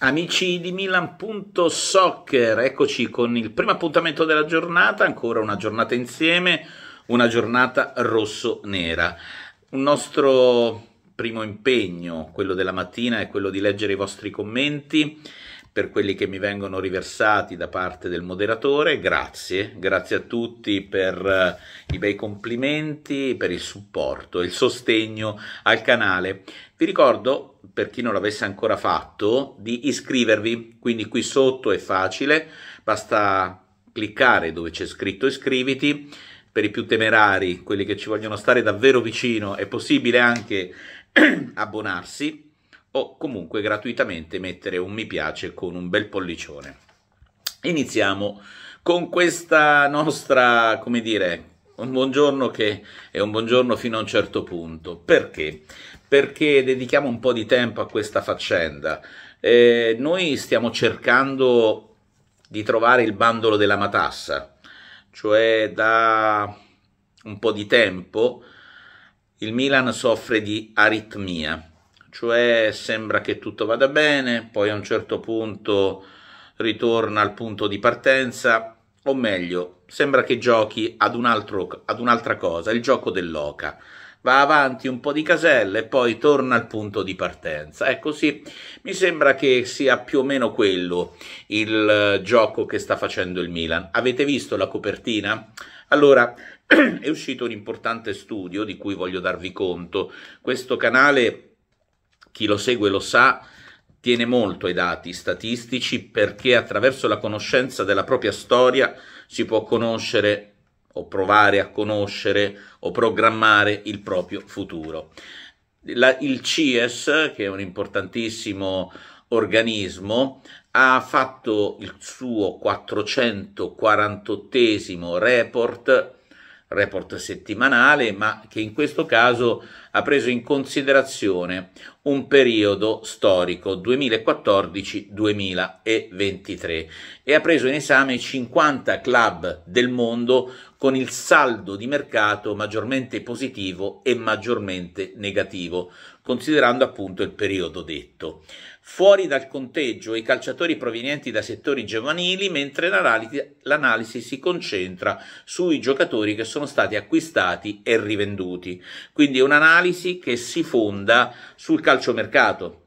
Amici di Milan.soccer, eccoci con il primo appuntamento della giornata, ancora una giornata insieme, una giornata rosso-nera. Un nostro primo impegno, quello della mattina, è quello di leggere i vostri commenti per quelli che mi vengono riversati da parte del moderatore, grazie, grazie a tutti per eh, i bei complimenti, per il supporto e il sostegno al canale. Vi ricordo, per chi non l'avesse ancora fatto, di iscrivervi, quindi qui sotto è facile, basta cliccare dove c'è scritto iscriviti, per i più temerari, quelli che ci vogliono stare davvero vicino, è possibile anche abbonarsi o comunque gratuitamente mettere un mi piace con un bel pollicione. Iniziamo con questa nostra, come dire, un buongiorno che è un buongiorno fino a un certo punto. Perché? Perché dedichiamo un po' di tempo a questa faccenda. Eh, noi stiamo cercando di trovare il bandolo della matassa, cioè da un po' di tempo il Milan soffre di aritmia cioè sembra che tutto vada bene, poi a un certo punto ritorna al punto di partenza, o meglio, sembra che giochi ad, un altro, ad un'altra cosa, il gioco dell'oca. Va avanti un po' di caselle e poi torna al punto di partenza. Ecco sì, mi sembra che sia più o meno quello il eh, gioco che sta facendo il Milan. Avete visto la copertina? Allora, è uscito un importante studio di cui voglio darvi conto. Questo canale chi lo segue lo sa, tiene molto ai dati statistici perché attraverso la conoscenza della propria storia si può conoscere o provare a conoscere o programmare il proprio futuro. La, il CIES, che è un importantissimo organismo, ha fatto il suo 448 report report settimanale, ma che in questo caso ha preso in considerazione un periodo storico 2014-2023 e ha preso in esame 50 club del mondo con il saldo di mercato maggiormente positivo e maggiormente negativo, considerando appunto il periodo detto fuori dal conteggio i calciatori provenienti da settori giovanili, mentre l'analisi si concentra sui giocatori che sono stati acquistati e rivenduti. Quindi è un'analisi che si fonda sul calciomercato,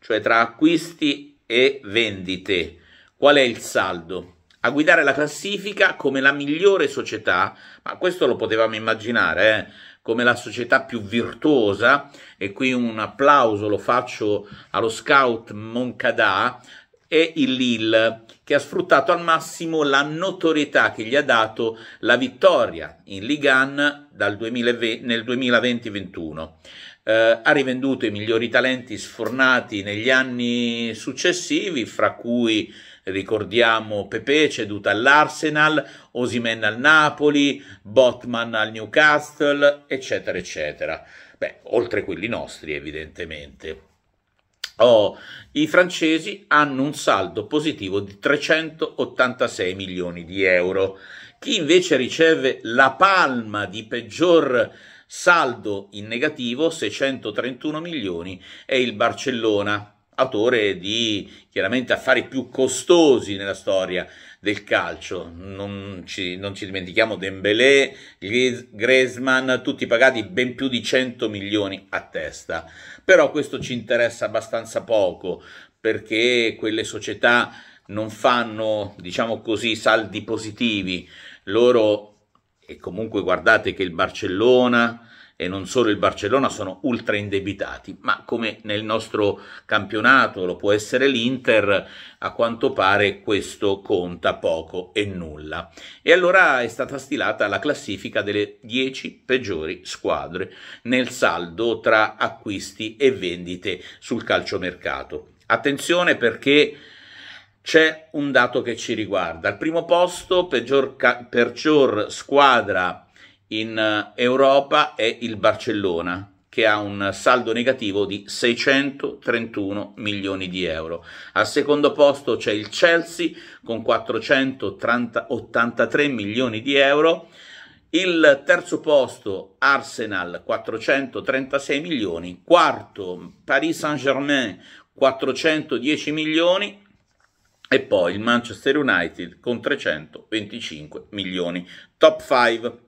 cioè tra acquisti e vendite. Qual è il saldo? a guidare la classifica come la migliore società, ma questo lo potevamo immaginare, eh? come la società più virtuosa, e qui un applauso lo faccio allo scout Moncada, e il Lille, che ha sfruttato al massimo la notorietà che gli ha dato la vittoria in Ligan dal nel 2020-21. Eh, ha rivenduto i migliori talenti sfornati negli anni successivi, fra cui Ricordiamo Pepe ceduto all'Arsenal, Osimen al Napoli, Botman al Newcastle, eccetera, eccetera. Beh, oltre quelli nostri, evidentemente. Oh, I francesi hanno un saldo positivo di 386 milioni di euro. Chi invece riceve la palma di peggior saldo in negativo, 631 milioni, è il Barcellona autore di chiaramente affari più costosi nella storia del calcio. Non ci, non ci dimentichiamo Dembélé, Griezmann, tutti pagati ben più di 100 milioni a testa. Però questo ci interessa abbastanza poco perché quelle società non fanno, diciamo così, saldi positivi. Loro e comunque guardate che il Barcellona e non solo il Barcellona sono ultra indebitati, ma come nel nostro campionato lo può essere l'Inter, a quanto pare questo conta poco e nulla. E allora è stata stilata la classifica delle 10 peggiori squadre nel saldo tra acquisti e vendite sul calciomercato. Attenzione perché c'è un dato che ci riguarda. Al primo posto, peggior, peggior squadra in eh, Europa è il Barcellona che ha un saldo negativo di 631 milioni di euro. Al secondo posto c'è il Chelsea con 483 milioni di euro. Il terzo posto Arsenal 436 milioni, quarto Paris Saint-Germain 410 milioni e poi il Manchester United con 325 milioni. Top 5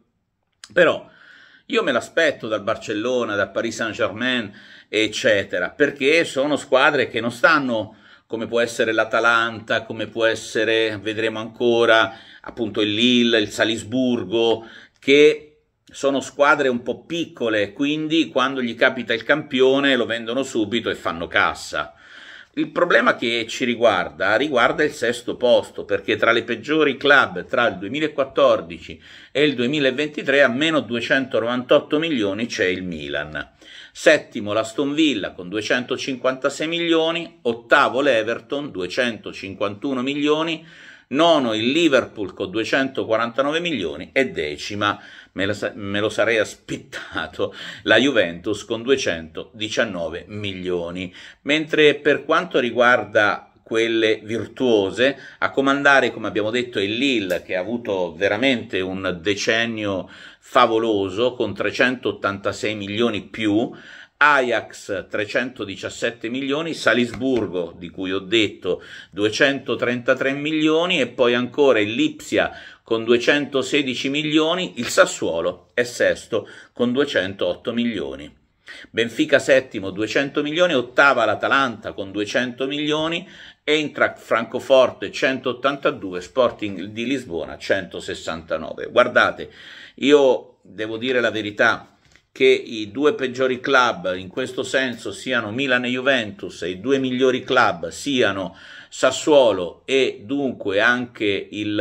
però io me l'aspetto dal Barcellona, dal Paris Saint-Germain, eccetera, perché sono squadre che non stanno come può essere l'Atalanta, come può essere, vedremo ancora, appunto il Lille, il Salisburgo, che sono squadre un po' piccole, quindi quando gli capita il campione lo vendono subito e fanno cassa. Il problema che ci riguarda riguarda il sesto posto, perché tra le peggiori club tra il 2014 e il 2023 a meno 298 milioni c'è il Milan. Settimo l'Aston Villa con 256 milioni, ottavo l'Everton 251 milioni, nono il Liverpool con 249 milioni e decima, me lo, me lo sarei aspettato, la Juventus con 219 milioni. Mentre per quanto riguarda quelle virtuose, a comandare, come abbiamo detto, il Lille che ha avuto veramente un decennio favoloso con 386 milioni più, Ajax 317 milioni, Salisburgo di cui ho detto 233 milioni e poi ancora il Lipsia con 216 milioni, il Sassuolo è sesto con 208 milioni. Benfica settimo 200 milioni, ottava l'Atalanta con 200 milioni, Eintracht Francoforte 182, Sporting di Lisbona 169. Guardate, io devo dire la verità, che i due peggiori club in questo senso siano Milan e Juventus e i due migliori club siano Sassuolo e dunque anche il,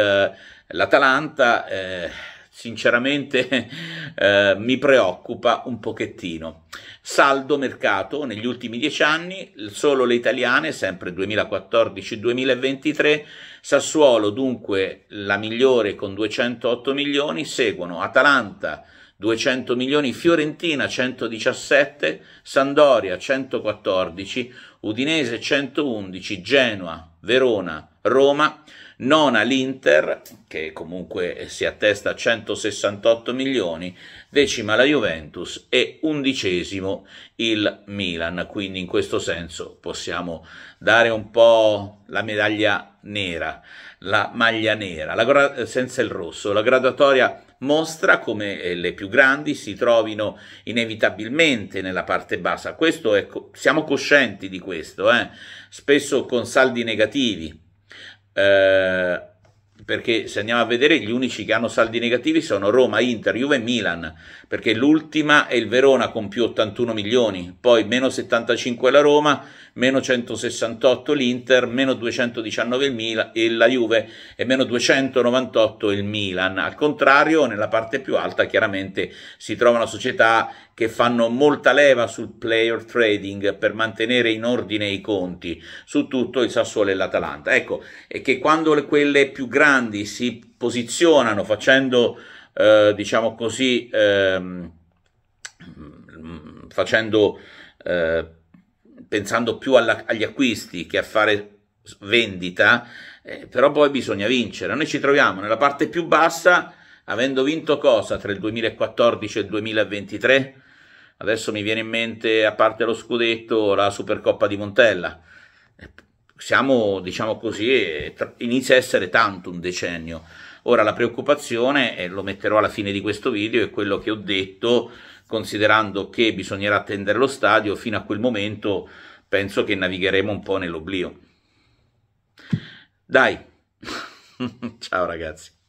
l'Atalanta, eh, sinceramente eh, mi preoccupa un pochettino. Saldo mercato negli ultimi dieci anni, solo le italiane, sempre 2014-2023, Sassuolo dunque la migliore con 208 milioni, seguono Atalanta 200 milioni, Fiorentina 117, Sandoria 114, Udinese 111, Genoa, Verona, Roma, nona l'Inter che comunque si attesta a 168 milioni, decima la Juventus e undicesimo il Milan, quindi in questo senso possiamo dare un po' la medaglia nera, la maglia nera, la senza il rosso, la graduatoria mostra come eh, le più grandi si trovino inevitabilmente nella parte bassa. Questo è, siamo coscienti di questo, eh? spesso con saldi negativi. Eh, perché se andiamo a vedere gli unici che hanno saldi negativi sono Roma, Inter, Juve e Milan, perché l'ultima è il Verona con più 81 milioni, poi meno 75 la Roma, meno 168 l'Inter, meno 219 il Mila, e la Juve e meno 298 il Milan. Al contrario, nella parte più alta chiaramente si trovano società che fanno molta leva sul player trading per mantenere in ordine i conti su tutto il Sassuolo e l'Atalanta. Ecco, è che quando le, quelle più grandi si posizionano facendo, eh, diciamo così, ehm, mm, facendo... Eh, pensando più alla, agli acquisti che a fare vendita, eh, però poi bisogna vincere. Noi ci troviamo nella parte più bassa, avendo vinto cosa tra il 2014 e il 2023? Adesso mi viene in mente, a parte lo scudetto, la Supercoppa di Montella. Eh, siamo, diciamo così, eh, inizia a essere tanto un decennio. Ora la preoccupazione, e lo metterò alla fine di questo video, è quello che ho detto considerando che bisognerà attendere lo stadio, fino a quel momento penso che navigheremo un po' nell'oblio. Dai, ciao ragazzi.